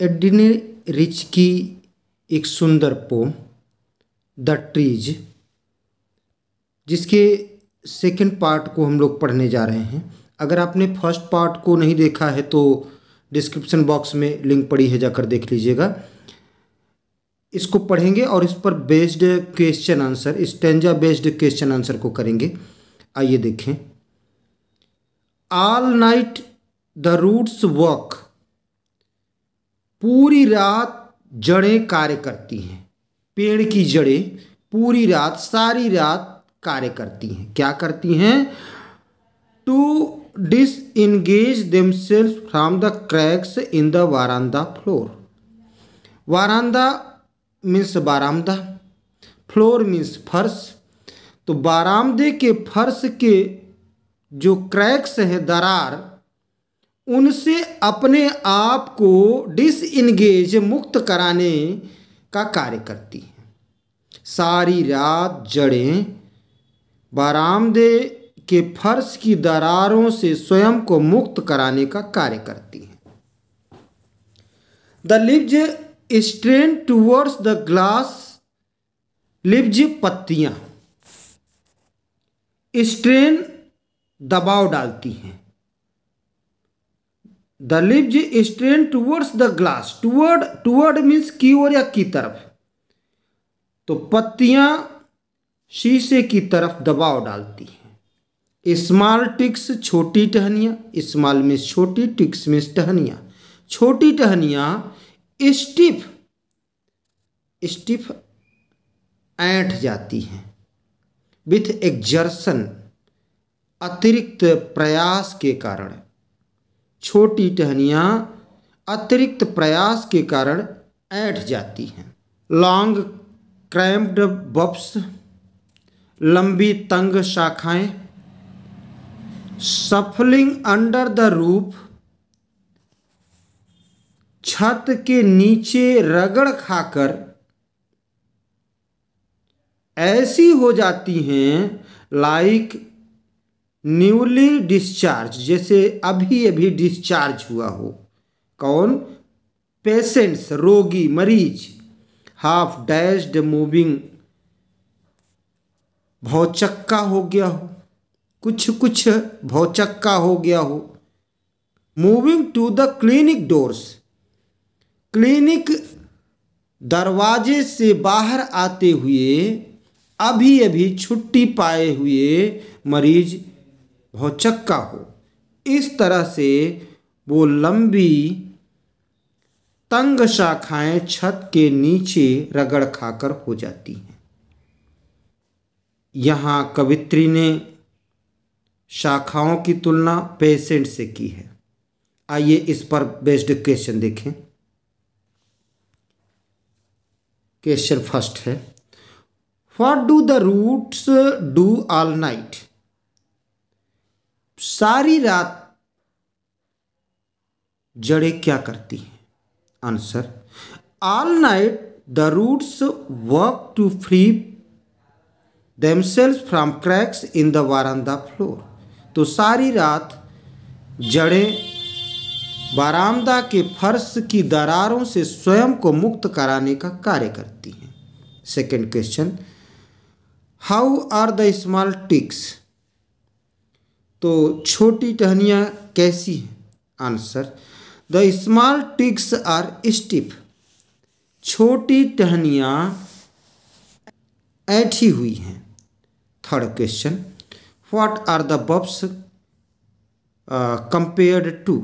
एडिने rich की एक सुंदर पोम द ट्रीज जिसके सेकंड पार्ट को हम लोग पढ़ने जा रहे हैं अगर आपने फर्स्ट पार्ट को नहीं देखा है तो डिस्क्रिप्शन बॉक्स में लिंक पड़ी है जाकर देख लीजिएगा इसको पढ़ेंगे और इस पर based question answer stanza based question answer को करेंगे आइए देखें all night the roots walk पूरी रात जड़ें कार्य करती हैं पेड़ की जड़ें पूरी रात सारी रात कार्य करती हैं क्या करती हैं to dis disengage cells from the cracks in the veranda floor veranda means बारामदा फ्लोर मीन्स फर्श तो बारामदे के फर्श के जो क्रैक्स हैं दरार उनसे अपने आप को डिसइंगेज मुक्त कराने का कार्य करती हैं सारी रात जड़ें बरामदे के फर्श की दरारों से स्वयं को मुक्त कराने का कार्य करती हैं the leaves strain towards the glass leaves पत्तियां स्ट्रेन दबाव डालती हैं the leaves strain towards the glass toward toward means की ओर या की तरफ तो पत्तियां शीशे की तरफ दबाव डालती हैं स्मॉल टिक्स छोटी टहनिया स्मॉल मीन्स छोटी टिक्स मीन्स टहनिया छोटी टहनिया स्टिफ स्टिफ ऐंठ जाती हैं विथ एक्जर्सन अतिरिक्त प्रयास के कारण छोटी टहनियाँ अतिरिक्त प्रयास के कारण ऐठ जाती हैं लॉन्ग क्रैम्प्ड बब्स लंबी तंग शाखाएं सफलिंग अंडर द रूप छत के नीचे रगड़ खाकर ऐसी हो जाती हैं लाइक न्यूली डिस्चार्ज जैसे अभी अभी डिस्चार्ज हुआ हो कौन पेशेंट्स रोगी मरीज हाफ डैश्ड मूविंग भौचक्का हो गया हो कुछ कुछ भौचक्का हो गया हो moving to the clinic doors clinic दरवाजे से बाहर आते हुए अभी अभी छुट्टी पाए हुए मरीज भौचक्का हो इस तरह से वो लंबी तंग शाखाएं छत के नीचे रगड़ खाकर हो जाती हैं यहाँ कवित्री ने शाखाओं की तुलना पेशेंट से की है आइए इस पर बेस्ड क्वेश्चन देखें क्वेश्चन फर्स्ट है what do the roots do all night सारी रात जड़े क्या करती हैं answer all night the roots work to free themselves from cracks in the veranda floor तो सारी रात जड़ें बारामदा के फर्श की दरारों से स्वयं को मुक्त कराने का कार्य करती हैं second question how are the small twigs तो छोटी टहनियाँ कैसी हैं answer the small twigs are stiff छोटी टहनियाँ ऐठी हुई हैं third question what are the boughs compared to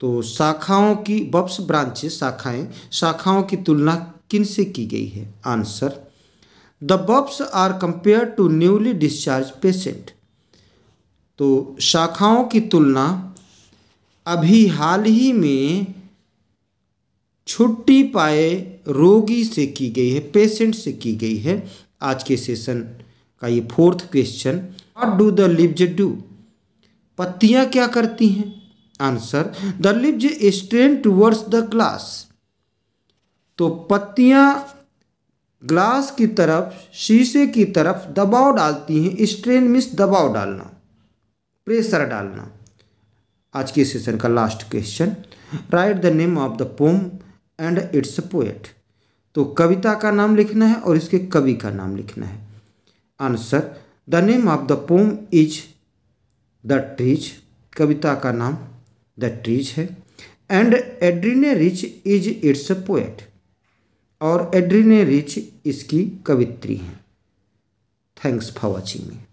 तो शाखाओं की बब्स ब्रांचेस शाखाएं शाखाओं की तुलना किन से की गई है answer the boughs are compared to newly discharged patient तो शाखाओं की तुलना अभी हाल ही में छुट्टी पाए रोगी से की गई है पेशेंट से की गई है आज के सेशन का ये fourth question what do the leaves do पत्तियाँ क्या करती हैं answer the leaves strain towards the glass तो पत्तियाँ ग्लास की तरफ शीशे की तरफ दबाव डालती हैं स्ट्रेन मिस दबाव डालना प्रेशर डालना आज के सेशन का last question write the name of the poem and its poet तो कविता का नाम लिखना है और इसके कवि का नाम लिखना है answer the name of the poem is the trees कविता का नाम द ट्रीज है and Adrienne Rich is its poet और एड्रीने रिच इसकी कवित्री है थैंक्स फॉर वॉचिंग मी